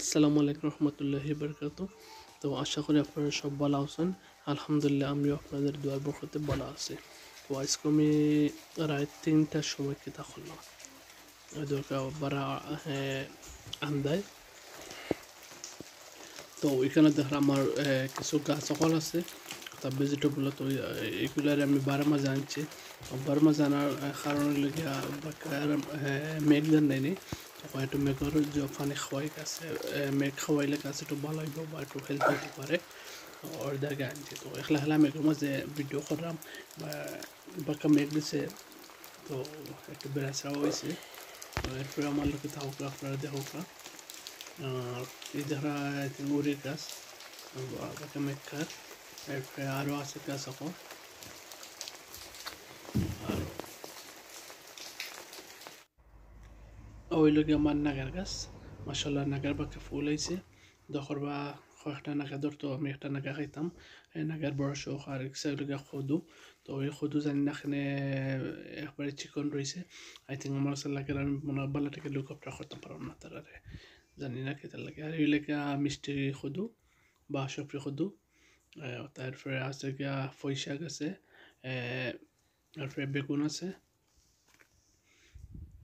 আসসালামু আলাইকুম রহমতুল্লাহ বরকাত তো আশা করি আপনারা সব ভালো আছেন আলহামদুলিল্লাহ আমিও আপনাদের দুয়ার বরকতে ভালো আছি তো আজকে আমি রায় তিনটার সময় কিতা করলাম আন্দায় তো ওইখানে দেখার আমার কিছু গাছ সকল আছে তা ভেজিটেবল তো এগুলার আমি বারো মাস আনছি বারো মাস আনার কারণে লেগে মেঘ দেন দেয়নি খাওয়টো মেকরু যো ফানি খয়কাছে মেখাওয়াইল কাছে তো ভাল লাগবো বা তো হেলদি হতি পারে ওর দরকার আছে তো এখলাহলা মেগোমাজে ভিডিও কৰাম ব বক মেগলেছে তো একটা ব্ৰেছা হৈছে আৰু এৰ ফৰ আমাৰ লোকটো আৰু আফৰাৰ দে হ'ব পাৰ আ ইধানা ই মোৰি দাস আৰু বক মেখাত এফাৰ আশা কৰ সক অইল লগে আমার নাগার গাছ মাসাল্লাহ নাগার বাক্যে ফুল আইছে দখর বা কয়েকটা নাগা তো আমি একটা নাগা খাইতাম নাগার বড় শখ আর সেগুলোকে খদু তো ওই খদু জানি না এখানে একবারে চিকন রয়েছে আই থিঙ্ক আমার লাগে আমি মনে বালাটাকে লুক আপটা করতাম পারব না তার জানি না কেতার লাগে আর ওই লেগে মিষ্টি খদু বা সফরি খদু তারপরে আছে গিয়া ফৈশাক আছে তারপরে বেগুন আছে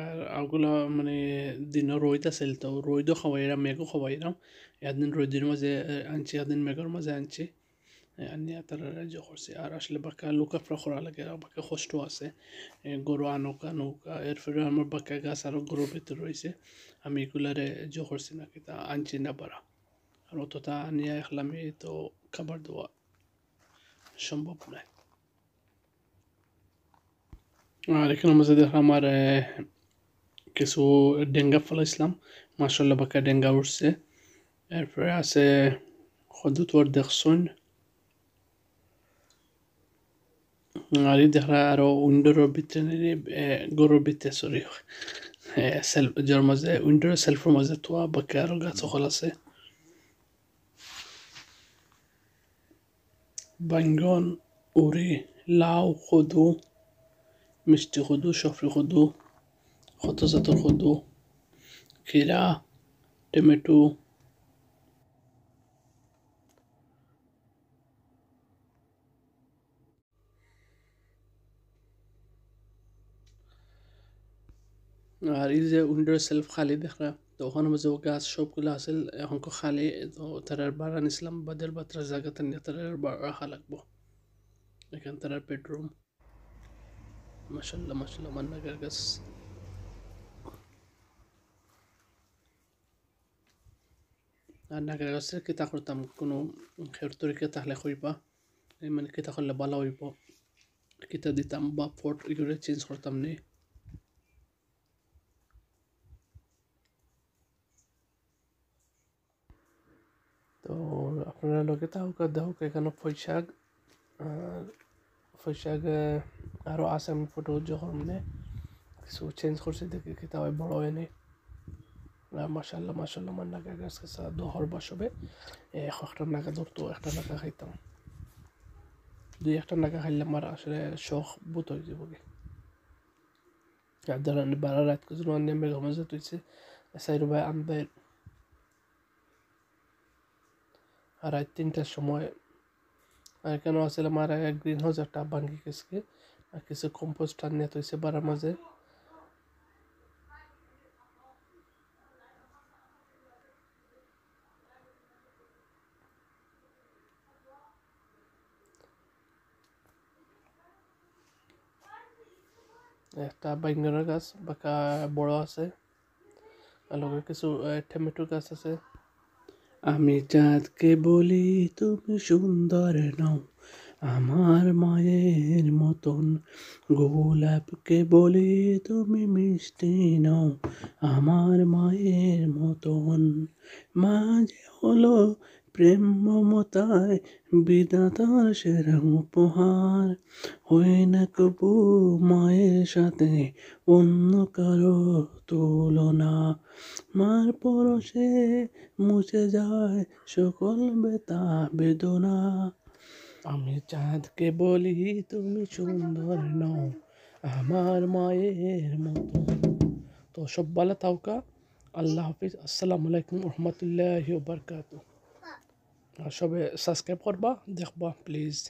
আর আগুলা মানে দিনও রোদ আছিল তো রোদও খাওয়াইরাম মেঘও খাওয়াইরাম একদিন রোদের মাঝে আনছি এদিন মেঘের মাঝে আনছি আনিয়া তারা রাজ্য করছে আর আসলে বাঁকা লুকাফরা করা লাগে আর বাঁকা কষ্ট আছে গরু আনৌকা নৌকা এরপরে আমার বাঁকা গাছ আরও গরুর ভিতরে রয়েছে আমি এগুলারে জো করছি না কিন্তু আনছি না পারা আর অতটা আনিয়া আমি তো খাবার দেওয়া সম্ভব নয় আর এখানে মধ্যে দেখ আমার কিছু ডেঙ্গা ফলাইছিলাম মাশাল্লাহ বাঁকা ডেঙ্গা উঠছে এরপরে আছে খদুতর দেখছন আর দেখা আরও উইন্ডোরের ভিতরে গরুর ভিতরে সরি সেলফ যার মাঝে উইন্ডোর সেলফের মাঝে থোৱা বাকী আৰু গাছ অকল আছে বাঙ্গন উৰি লাও সদু মিষ্টি সদু চফৰি সদু خطزة الخضو کیله ټمېټو عرض under سلف خالی دخرا دو مزو گاز شوب کل حاصل هنکو خالی دو ترر باران اسلام بدل بطر زاگتن یا ترر بارا خلق بو لیکن ترر پیڈروم ماشاءاللہ ماشاءاللہ من نگر گس রান্নাকে গাছের কিতা করতাম কোনো খের তরিকা তাহলে হইবা মানে কিতা করলে ভালো হইব কিতা দিতাম বা ফট এগুলো চেঞ্জ করতাম নে তো আপনারা লোকে তাহকা দেহক এখানে ফৈশাক আর ফৈশাক আরও আছে আমি ফটো যখন কিছু চেঞ্জ করছে দেখে কিতা হয় বড় হয়নি মাসাল্লাহ মাসাল্লাহ আমার নাকা গাছ গাছা দহর বাসবে একটা নাকা ধরতো একটা নাকা খাইতাম দুই একটা নাকা খাইলে আমার আসলে শখ বুত হয়ে যাবগে আর ধরেন বারা রাত কিছু নেমে ঘমাজে তুইছে সাইরু ভাই আমদাই আর রাত তিনটার সময় আর কেন আসলে আমার গ্রিন হাউস একটা ভাঙ্গি কেসকে আর কিছু কম্পোস্ট আনিয়ে তুইছে বারার মাঝে একটা বাইঙ্গনের গাছ বাঁকা বড় আছে আলোকে কিছু টমেটোর গাছ আছে আমি চাঁদকে বলি তুমি সুন্দর নও আমার মায়ের মতন গোলাপকে বলি তুমি মিষ্টি নও আমার মায়ের মতন মাঝে হলো প্রেম মমতায় বিদাতার সেরা উপহার হয়ে না কবু মায়ের সাথে অন্য কারো তুলনা মার পরশে মুছে যায় সকল বেতা বেদনা আমি চাঁদকে বলি তুমি সুন্দর নও আমার মায়ের মতো তো সব বলা তাওকা আল্লাহ হাফিজ আসসালামু আলাইকুম রহমতুল্লাহ বারকাতু შობე სასკრიპტორბა, დერბა, პლიზ.